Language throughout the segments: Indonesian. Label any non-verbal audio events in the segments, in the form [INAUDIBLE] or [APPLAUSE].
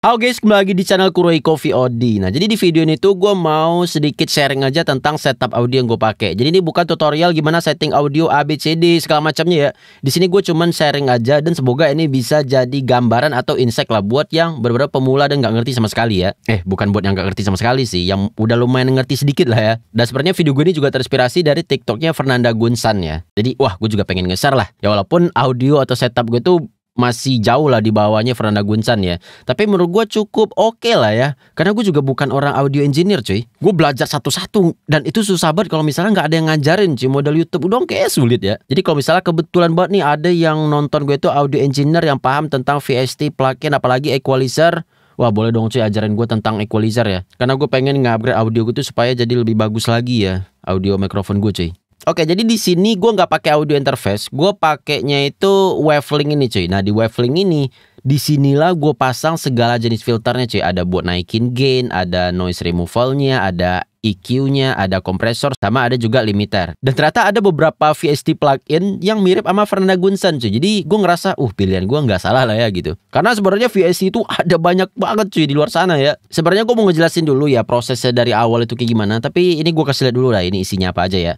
Halo guys, kembali lagi di channel Kuroi Coffee Odi. Nah, jadi di video ini tuh gue mau sedikit sharing aja tentang setup audio yang gue pakai. Jadi ini bukan tutorial gimana setting audio ABCD segala macamnya ya. Di sini gue cuman sharing aja dan semoga ini bisa jadi gambaran atau insight lah buat yang beberapa pemula dan nggak ngerti sama sekali ya. Eh, bukan buat yang nggak ngerti sama sekali sih, yang udah lumayan ngerti sedikit lah ya. Dan sebenarnya video gue ini juga terinspirasi dari TikToknya Fernanda Gunsan ya. Jadi, wah, gue juga pengen nge-share lah. Ya walaupun audio atau setup gue tuh masih jauh lah di bawahnya Fernanda Guncan ya. Tapi menurut gue cukup oke okay lah ya. Karena gue juga bukan orang audio engineer cuy. Gue belajar satu-satu dan itu susah banget kalau misalnya nggak ada yang ngajarin cuy model YouTube dong kayak sulit ya. Jadi kalau misalnya kebetulan banget nih ada yang nonton gue itu audio engineer yang paham tentang VST plugin apalagi equalizer Wah boleh dong cuy ajarin gue tentang equalizer ya Karena gue pengen nge-upgrade audio gue tuh supaya jadi lebih bagus lagi ya Audio mikrofon gue cuy Oke, jadi di sini gue nggak pakai audio interface, gue pakainya itu wavelength ini cuy. Nah di wavelength ini, di sinilah gue pasang segala jenis filternya cuy. Ada buat naikin gain, ada noise removalnya, ada EQ-nya, ada kompresor, sama ada juga limiter. Dan ternyata ada beberapa VST plugin yang mirip sama Fernanda Gunsan cuy. Jadi gue ngerasa, uh pilihan gue nggak salah lah ya gitu. Karena sebenarnya VST itu [LAUGHS] ada banyak banget cuy di luar sana ya. Sebenarnya gue mau ngejelasin dulu ya prosesnya dari awal itu kayak gimana. Tapi ini gue kasih lihat dulu lah ini isinya apa aja ya.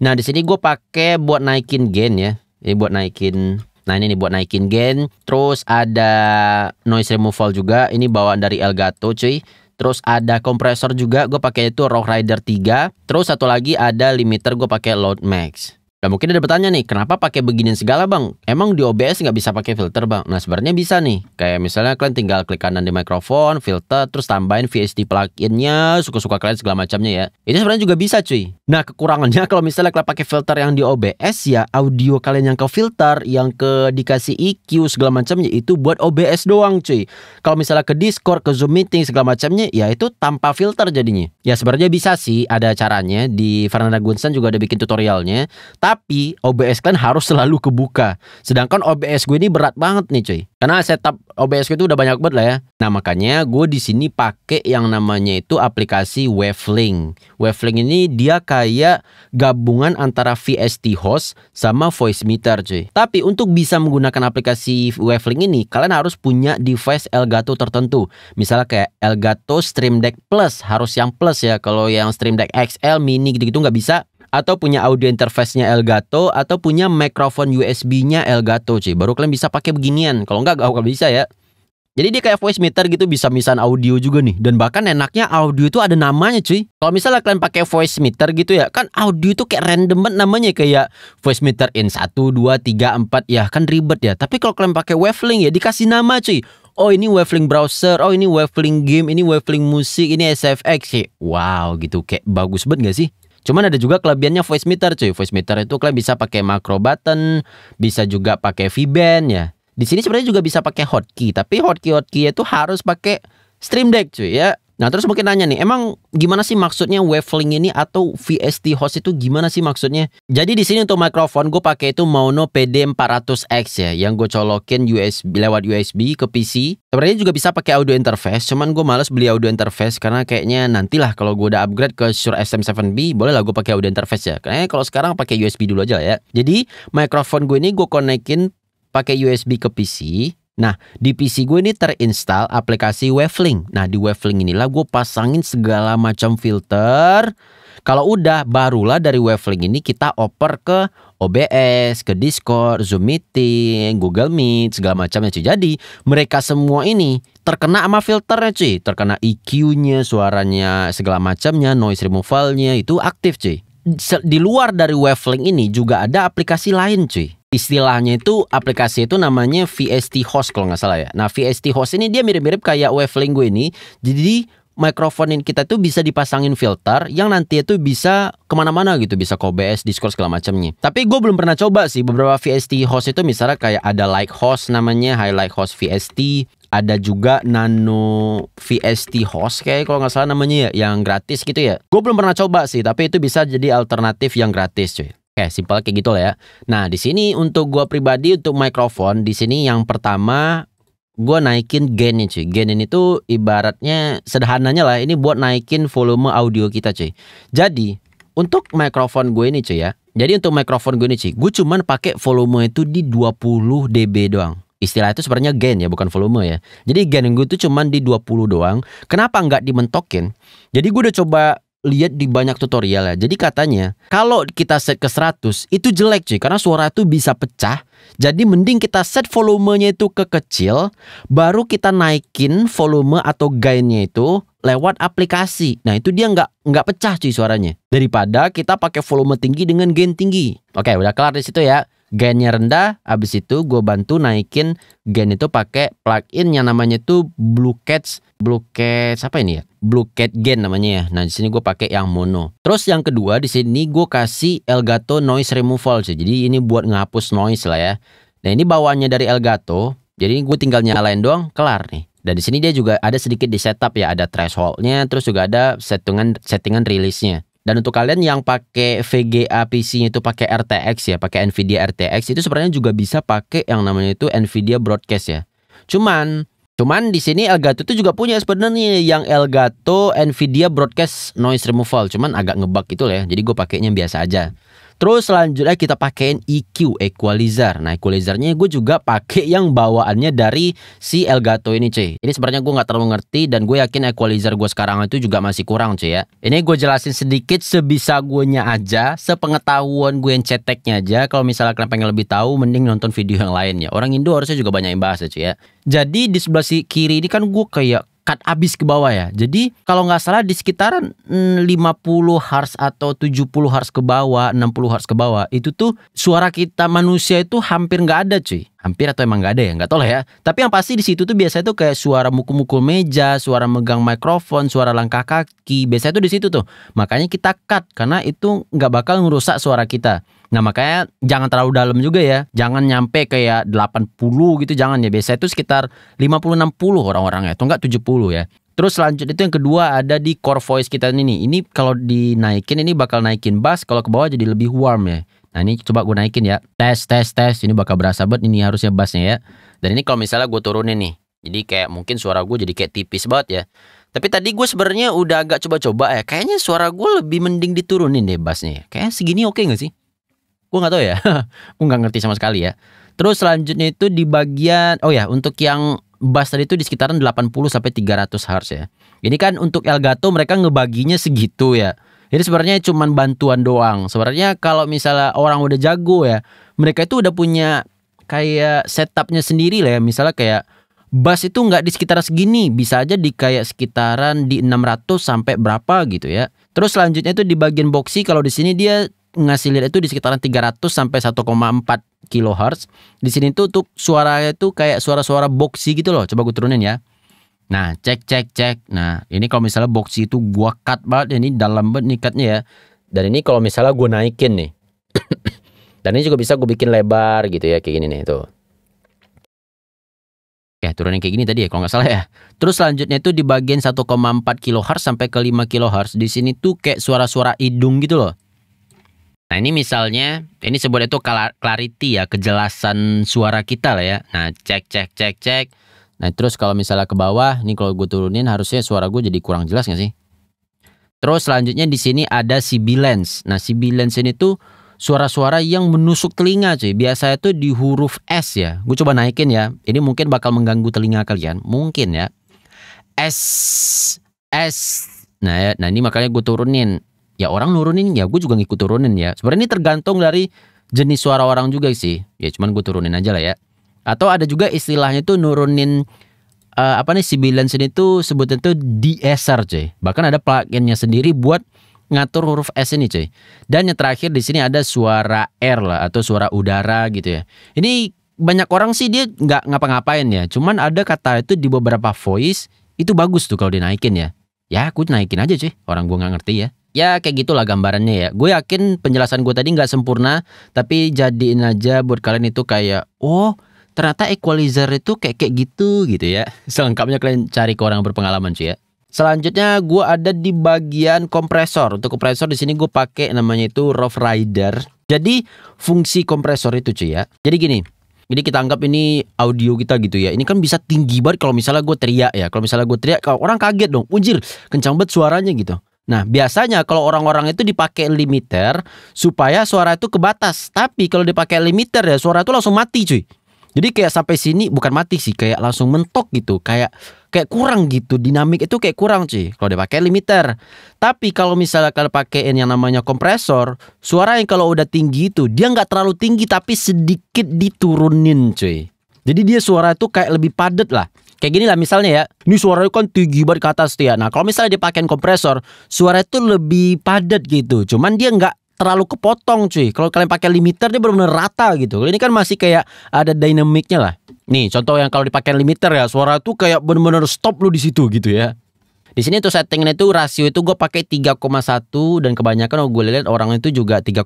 Nah di sini gue pakai buat naikin gain ya. Ini buat naikin Nah ini nih buat naikin gain Terus ada noise removal juga Ini bawaan dari Elgato cuy Terus ada kompresor juga gue pakai itu Rock Rider 3. Terus satu lagi ada limiter gue pakai Load Max. Nah mungkin ada bertanya nih, kenapa pakai beginian segala bang? Emang di OBS nggak bisa pakai filter bang? Nah sebenarnya bisa nih. Kayak misalnya kalian tinggal klik kanan di mikrofon, filter, terus tambahin VST pluginnya, suka-suka kalian segala macamnya ya. Itu sebenarnya juga bisa cuy. Nah kekurangannya [LAUGHS] kalau misalnya kalian pakai filter yang di OBS ya, audio kalian yang ke filter, yang ke dikasih EQ segala macamnya itu buat OBS doang cuy. Kalau misalnya ke Discord, ke Zoom meeting segala macamnya, ya itu tanpa filter jadinya. Ya sebenarnya bisa sih, ada caranya. Di Fernanda Gunsan juga ada bikin tutorialnya. Tapi tapi OBS kalian harus selalu kebuka. Sedangkan OBS gue ini berat banget nih cuy. Karena setup OBS gue itu udah banyak banget lah ya. Nah makanya gue di sini pakai yang namanya itu aplikasi Wavelink. Wavelink ini dia kayak gabungan antara VST host sama voice meter cuy. Tapi untuk bisa menggunakan aplikasi Wavelink ini kalian harus punya device Elgato tertentu. Misalnya kayak Elgato Stream Deck Plus harus yang plus ya. Kalau yang Stream Deck XL mini gitu-gitu nggak bisa atau punya audio interface-nya Elgato atau punya microphone USB-nya Elgato cuy. Baru kalian bisa pakai beginian. Kalau enggak gak bisa ya. Jadi dia kayak voice meter gitu bisa misan audio juga nih dan bahkan enaknya audio itu ada namanya cuy. Kalau misalnya kalian pakai voice meter gitu ya, kan audio itu kayak random banget namanya kayak voice meter in 1 2 3 4 ya kan ribet ya. Tapi kalau kalian pakai Wavelink ya dikasih nama cuy. Oh ini Wavelink browser, oh ini Wavelink game, ini Wavelink musik, ini SFX. Wow gitu kayak bagus banget gak sih? Cuman ada juga kelebihannya voice meter cuy. Voice meter itu kalian bisa pakai macro button, bisa juga pakai V-band ya. Di sini sebenarnya juga bisa pakai hotkey, tapi hotkey hotkey itu harus pakai Stream Deck cuy ya. Nah terus mungkin nanya nih, emang gimana sih maksudnya wavelength ini atau VST host itu gimana sih maksudnya? Jadi di sini untuk mikrofon gue pakai itu Mono PD400X ya, yang gue colokin USB lewat USB ke PC. Sebenarnya juga bisa pakai audio interface, cuman gue males beli audio interface karena kayaknya nantilah kalau gue udah upgrade ke Shure SM7B, boleh lah gue pakai audio interface ya. Karena kalau sekarang pakai USB dulu aja lah ya. Jadi mikrofon gue ini gue konekin pakai USB ke PC, Nah, di PC gue ini terinstall aplikasi Wavelink. Nah, di Wavelink inilah gue pasangin segala macam filter. Kalau udah, barulah dari Wavelink ini kita oper ke OBS, ke Discord, Zoom Meeting, Google Meet, segala macamnya cuy. Jadi mereka semua ini terkena sama filternya cuy. Terkena EQ-nya, suaranya, segala macamnya, noise removal-nya itu aktif cuy. Di luar dari Wavelink ini juga ada aplikasi lain cuy istilahnya itu aplikasi itu namanya VST Host kalau nggak salah ya. Nah VST Host ini dia mirip-mirip kayak Wavelingo ini. Jadi mikrofon kita tuh bisa dipasangin filter yang nanti itu bisa kemana-mana gitu bisa ke OBS, Discord segala macamnya. Tapi gue belum pernah coba sih beberapa VST host itu misalnya kayak ada like host namanya, highlight host VST, ada juga Nano VST Host kayak kalau nggak salah namanya ya yang gratis gitu ya. Gue belum pernah coba sih, tapi itu bisa jadi alternatif yang gratis cuy. Oke, simpel kayak gitu lah ya. Nah, di sini untuk gua pribadi untuk mikrofon di sini yang pertama gua naikin gainnya cuy. Gain ini tuh ibaratnya sederhananya lah ini buat naikin volume audio kita cuy. Jadi, untuk mikrofon gue ini cuy ya. Jadi untuk mikrofon gue ini cuy, gue cuman pakai volume itu di 20 dB doang istilah itu sebenarnya gain ya bukan volume ya jadi gain gue tuh cuman di 20 doang kenapa nggak dimentokin jadi gue udah coba lihat di banyak tutorial ya. Jadi katanya kalau kita set ke 100 itu jelek cuy karena suara itu bisa pecah. Jadi mending kita set volumenya itu ke kecil baru kita naikin volume atau gainnya itu lewat aplikasi. Nah, itu dia nggak nggak pecah cuy suaranya. Daripada kita pakai volume tinggi dengan gain tinggi. Oke, udah kelar di situ ya. Gainnya rendah, abis itu gue bantu naikin gain itu pakai plugin yang namanya tuh Blue Cats. Blue Cats apa ini ya? Blue Cat Gain namanya ya. Nah, di sini gue pakai yang mono. Terus yang kedua di sini gue kasih Elgato Noise Removal sih. Jadi ini buat ngapus noise lah ya. Nah, ini bawaannya dari Elgato. Jadi gue tinggal nyalain doang, kelar nih. Dan di sini dia juga ada sedikit di setup ya, ada thresholdnya, terus juga ada settingan settingan rilisnya. Dan untuk kalian yang pakai VGA PC-nya itu pakai RTX ya, pakai Nvidia RTX itu sebenarnya juga bisa pakai yang namanya itu Nvidia Broadcast ya. Cuman Cuman di sini Elgato itu juga punya sebenarnya yang Elgato Nvidia Broadcast Noise Removal, cuman agak ngebug itu lah ya. Jadi gue pakainya biasa aja. Terus selanjutnya kita pakein EQ equalizer. Nah equalizernya gue juga pakai yang bawaannya dari si Elgato ini cuy. Ini sebenarnya gue nggak terlalu ngerti dan gue yakin equalizer gue sekarang itu juga masih kurang cuy ya. Ini gue jelasin sedikit sebisa gue nya aja, sepengetahuan gue yang ceteknya aja. Kalau misalnya kalian pengen lebih tahu, mending nonton video yang lainnya. Orang Indo harusnya juga banyak yang bahas ya cuy ya. Jadi di sebelah si kiri ini kan gue kayak cut abis ke bawah ya. Jadi kalau nggak salah di sekitaran 50 mm, hertz atau 70 hertz ke bawah, 60 hertz ke bawah itu tuh suara kita manusia itu hampir nggak ada cuy. Hampir atau emang nggak ada ya nggak tahu lah ya. Tapi yang pasti di situ tuh biasanya tuh kayak suara mukul-mukul meja, suara megang mikrofon, suara langkah kaki. Biasanya tuh di situ tuh. Makanya kita cut karena itu nggak bakal ngerusak suara kita. Nah makanya jangan terlalu dalam juga ya. Jangan nyampe kayak 80 gitu jangan ya. Biasanya itu sekitar 50-60 orang-orangnya. Atau enggak 70 ya. Terus selanjutnya itu yang kedua ada di core voice kita ini. Ini kalau dinaikin ini bakal naikin bass. Kalau ke bawah jadi lebih warm ya. Nah ini coba gue naikin ya. Tes, tes, tes. Ini bakal berasa banget ini harusnya bassnya ya. Dan ini kalau misalnya gue turunin nih. Jadi kayak mungkin suara gue jadi kayak tipis banget ya. Tapi tadi gue sebenarnya udah agak coba-coba ya. Kayaknya suara gue lebih mending diturunin deh bassnya. Ya. Kayaknya segini oke okay gak sih? Gue nggak tahu ya. [LAUGHS] gue nggak ngerti sama sekali ya. Terus selanjutnya itu di bagian oh ya untuk yang bass tadi itu di sekitaran 80 sampai 300 Hz ya. Ini kan untuk Elgato mereka ngebaginya segitu ya. Jadi sebenarnya cuma bantuan doang. Sebenarnya kalau misalnya orang udah jago ya, mereka itu udah punya kayak setupnya sendiri lah ya. Misalnya kayak bass itu nggak di sekitaran segini, bisa aja di kayak sekitaran di 600 sampai berapa gitu ya. Terus selanjutnya itu di bagian boxy kalau di sini dia ngasih lihat itu di sekitaran 300 sampai 1,4 kilohertz. Di sini tuh untuk suaranya itu kayak suara-suara boxy gitu loh. Coba gue turunin ya. Nah, cek cek cek. Nah, ini kalau misalnya boxy itu gua cut banget ini dalam banget nih ya. Dan ini kalau misalnya gua naikin nih. [COUGHS] Dan ini juga bisa gue bikin lebar gitu ya kayak gini nih tuh. Ya, turunin kayak gini tadi ya kalau nggak salah ya. Terus selanjutnya itu di bagian 1,4 kHz sampai ke 5 kHz. Di sini tuh kayak suara-suara hidung gitu loh. Nah ini misalnya, ini sebut itu clarity ya, kejelasan suara kita lah ya. Nah cek, cek, cek, cek. Nah terus kalau misalnya ke bawah, ini kalau gue turunin harusnya suara gue jadi kurang jelas gak sih? Terus selanjutnya di sini ada sibilance. Nah sibilance ini tuh suara-suara yang menusuk telinga cuy. Biasanya tuh di huruf S ya. Gue coba naikin ya. Ini mungkin bakal mengganggu telinga kalian. Mungkin ya. S, S. Nah, ya, nah ini makanya gue turunin ya orang nurunin ya gue juga ngikut turunin ya. Sebenarnya ini tergantung dari jenis suara orang juga sih. Ya cuman gue turunin aja lah ya. Atau ada juga istilahnya tuh nurunin uh, apa nih sibilance sini tuh sebutan tuh s r cuy. Bahkan ada pluginnya sendiri buat ngatur huruf S ini cuy. Dan yang terakhir di sini ada suara R lah atau suara udara gitu ya. Ini banyak orang sih dia nggak ngapa-ngapain ya. Cuman ada kata itu di beberapa voice itu bagus tuh kalau dinaikin ya. Ya aku naikin aja cuy. Orang gua nggak ngerti ya ya kayak gitulah gambarannya ya. Gue yakin penjelasan gue tadi nggak sempurna, tapi jadiin aja buat kalian itu kayak, oh ternyata equalizer itu kayak kayak gitu gitu ya. [LAUGHS] Selengkapnya kalian cari ke orang berpengalaman sih ya. Selanjutnya gue ada di bagian kompresor. Untuk kompresor di sini gue pakai namanya itu Rough Rider. Jadi fungsi kompresor itu cuy ya. Jadi gini, jadi kita anggap ini audio kita gitu ya. Ini kan bisa tinggi banget kalau misalnya gue teriak ya. Kalau misalnya gue teriak, kalau orang kaget dong. Ujir, kencang banget suaranya gitu. Nah, biasanya kalau orang-orang itu dipakai limiter supaya suara itu kebatas. Tapi kalau dipakai limiter ya suara itu langsung mati, cuy. Jadi kayak sampai sini bukan mati sih, kayak langsung mentok gitu, kayak kayak kurang gitu, dinamik itu kayak kurang cuy. Kalau dipakai limiter. Tapi kalau misalnya kalian pakaiin yang namanya kompresor, suara yang kalau udah tinggi itu dia nggak terlalu tinggi tapi sedikit diturunin cuy. Jadi dia suara itu kayak lebih padat lah. Kayak gini lah misalnya ya. Ini suaranya kan tinggi banget ke atas tuh ya. Nah kalau misalnya dipakein kompresor, suara itu lebih padat gitu. Cuman dia nggak terlalu kepotong cuy. Kalau kalian pakai limiter dia benar-benar rata gitu. ini kan masih kayak ada dynamicnya lah. Nih contoh yang kalau dipakai limiter ya suara tuh kayak benar-benar stop lu di situ gitu ya. Di sini tuh settingnya itu rasio itu gue pakai 3,1 dan kebanyakan oh, gue lihat orang itu juga 3,1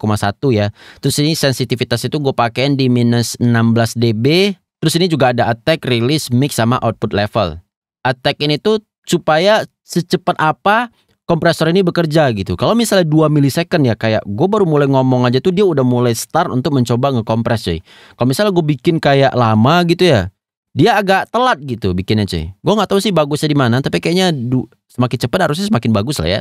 ya. Terus ini sensitivitas itu gue pakein di minus 16 dB Terus ini juga ada attack, release, mix, sama output level. Attack ini tuh supaya secepat apa kompresor ini bekerja gitu. Kalau misalnya 2 milisecond ya kayak gue baru mulai ngomong aja tuh dia udah mulai start untuk mencoba ngekompres cuy. Kalau misalnya gue bikin kayak lama gitu ya, dia agak telat gitu bikinnya cuy. Gue gak tahu sih bagusnya di mana, tapi kayaknya semakin cepat harusnya semakin bagus lah ya.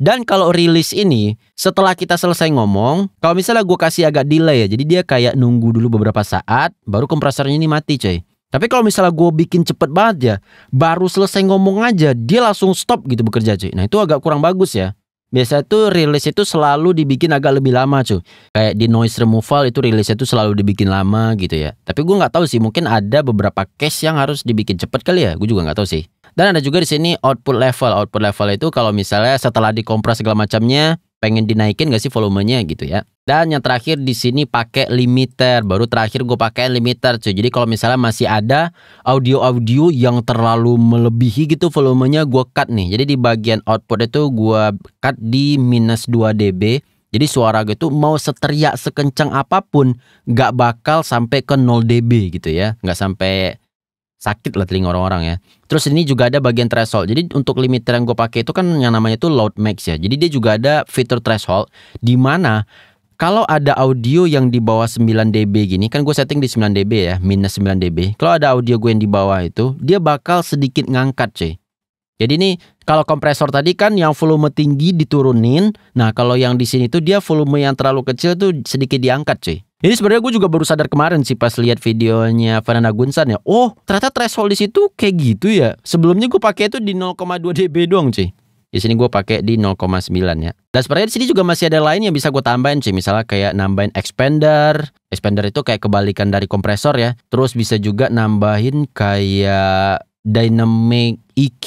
Dan kalau rilis ini setelah kita selesai ngomong, kalau misalnya gue kasih agak delay ya, jadi dia kayak nunggu dulu beberapa saat, baru kompresornya ini mati coy. Tapi kalau misalnya gue bikin cepet banget ya, baru selesai ngomong aja, dia langsung stop gitu bekerja cuy. Nah itu agak kurang bagus ya. Biasanya tuh rilis itu selalu dibikin agak lebih lama cuy. Kayak di noise removal itu rilis itu selalu dibikin lama gitu ya. Tapi gue nggak tahu sih, mungkin ada beberapa case yang harus dibikin cepet kali ya. Gue juga nggak tahu sih. Dan ada juga di sini output level. Output level itu kalau misalnya setelah dikompres segala macamnya pengen dinaikin gak sih volumenya gitu ya. Dan yang terakhir di sini pakai limiter. Baru terakhir gue pakai limiter cuy. Jadi kalau misalnya masih ada audio-audio yang terlalu melebihi gitu volumenya gue cut nih. Jadi di bagian output itu gue cut di minus 2 dB. Jadi suara gue tuh mau seteriak sekencang apapun gak bakal sampai ke 0 dB gitu ya. Gak sampai sakit lah telinga orang-orang ya. Terus ini juga ada bagian threshold. Jadi untuk limiter yang gue pakai itu kan yang namanya itu loud max ya. Jadi dia juga ada fitur threshold di mana kalau ada audio yang di bawah 9 dB gini kan gue setting di 9 dB ya, minus 9 dB. Kalau ada audio gue yang di bawah itu, dia bakal sedikit ngangkat, cuy. Jadi ini kalau kompresor tadi kan yang volume tinggi diturunin, nah kalau yang di sini tuh dia volume yang terlalu kecil tuh sedikit diangkat, cuy. Ini sebenarnya gue juga baru sadar kemarin sih pas lihat videonya Fernanda Gunsan ya. Oh, ternyata threshold di situ kayak gitu ya. Sebelumnya gue pakai itu di 0,2 dB doang sih. Di sini gue pakai di 0,9 ya. Dan sebenarnya di sini juga masih ada lain yang bisa gue tambahin sih. Misalnya kayak nambahin expander. Expander itu kayak kebalikan dari kompresor ya. Terus bisa juga nambahin kayak dynamic EQ,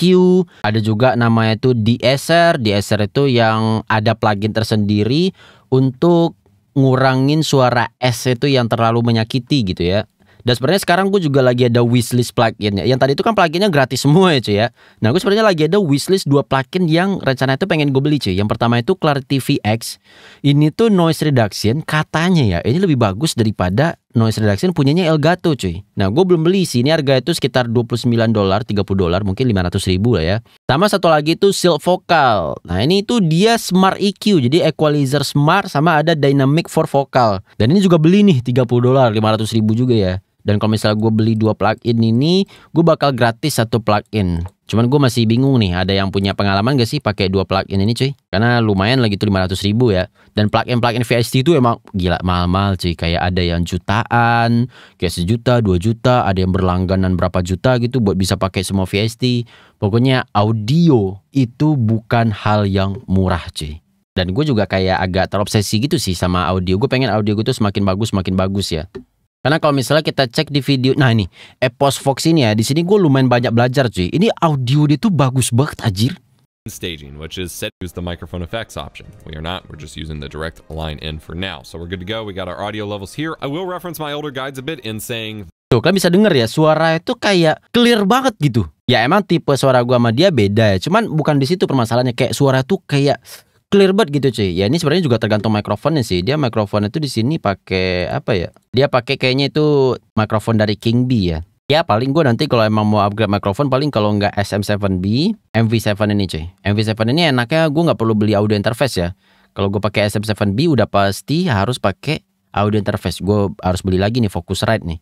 ada juga namanya itu DSR. DSR itu yang ada plugin tersendiri untuk ngurangin suara S itu yang terlalu menyakiti gitu ya. Dan sebenarnya sekarang gue juga lagi ada wishlist pluginnya. Yang tadi itu kan pluginnya gratis semua ya cuy ya. Nah gue sebenarnya lagi ada wishlist dua plugin yang rencana itu pengen gue beli cuy. Yang pertama itu Clarity VX. Ini tuh noise reduction katanya ya. Ini lebih bagus daripada noise reduction punyanya Elgato cuy. Nah gue belum beli sih, ini harga itu sekitar 29 dolar, 30 dolar, mungkin 500 ribu lah ya. Sama satu lagi itu Silk Vocal. Nah ini itu dia Smart EQ, jadi equalizer smart sama ada Dynamic for Vocal. Dan ini juga beli nih 30 dolar, 500 ribu juga ya. Dan kalau misalnya gue beli dua plugin ini, gue bakal gratis satu plugin. Cuman gue masih bingung nih, ada yang punya pengalaman gak sih pakai dua plugin ini cuy? Karena lumayan lagi tuh 500 ribu ya. Dan plugin-plugin VST itu emang gila mahal-mahal cuy. Kayak ada yang jutaan, kayak sejuta, dua juta, ada yang berlangganan berapa juta gitu buat bisa pakai semua VST. Pokoknya audio itu bukan hal yang murah cuy. Dan gue juga kayak agak terobsesi gitu sih sama audio. Gue pengen audio gue tuh semakin bagus, semakin bagus ya. Karena kalau misalnya kita cek di video, nah ini Epos Fox ini ya, di sini gue lumayan banyak belajar cuy. Ini audio dia tuh bagus banget ajir. Staging, which is set use the microphone effects option. We are not, we're just using the direct line in for now. So we're good to go. We got our audio levels here. I will reference my older guides a bit in saying Tuh kalian bisa denger ya suara itu kayak clear banget gitu. Ya emang tipe suara gua sama dia beda ya. Cuman bukan di situ permasalahannya kayak suara tuh kayak clear banget gitu cuy. Ya ini sebenarnya juga tergantung mikrofonnya sih. Dia mikrofon itu di sini pakai apa ya? Dia pakai kayaknya itu mikrofon dari King B ya. Ya paling gue nanti kalau emang mau upgrade mikrofon paling kalau nggak SM7B, MV7 ini cuy. MV7 ini enaknya gue nggak perlu beli audio interface ya. Kalau gue pakai SM7B udah pasti harus pakai audio interface. Gue harus beli lagi nih Focusrite nih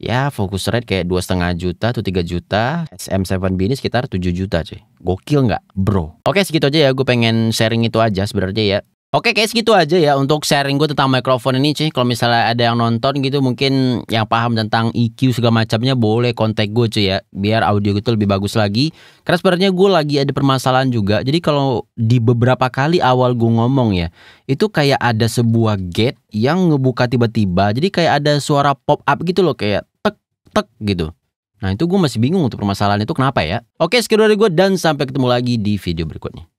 ya fokus rate kayak dua setengah juta atau tiga juta SM7B ini sekitar 7 juta cuy gokil nggak bro oke segitu aja ya gue pengen sharing itu aja sebenarnya ya Oke guys, gitu aja ya untuk sharing gue tentang mikrofon ini cuy Kalau misalnya ada yang nonton gitu mungkin yang paham tentang EQ segala macamnya boleh kontak gue cuy ya Biar audio itu lebih bagus lagi Karena sebenarnya gue lagi ada permasalahan juga Jadi kalau di beberapa kali awal gue ngomong ya Itu kayak ada sebuah gate yang ngebuka tiba-tiba Jadi kayak ada suara pop up gitu loh kayak tek tek gitu Nah itu gue masih bingung untuk permasalahan itu kenapa ya Oke sekian dari gue dan sampai ketemu lagi di video berikutnya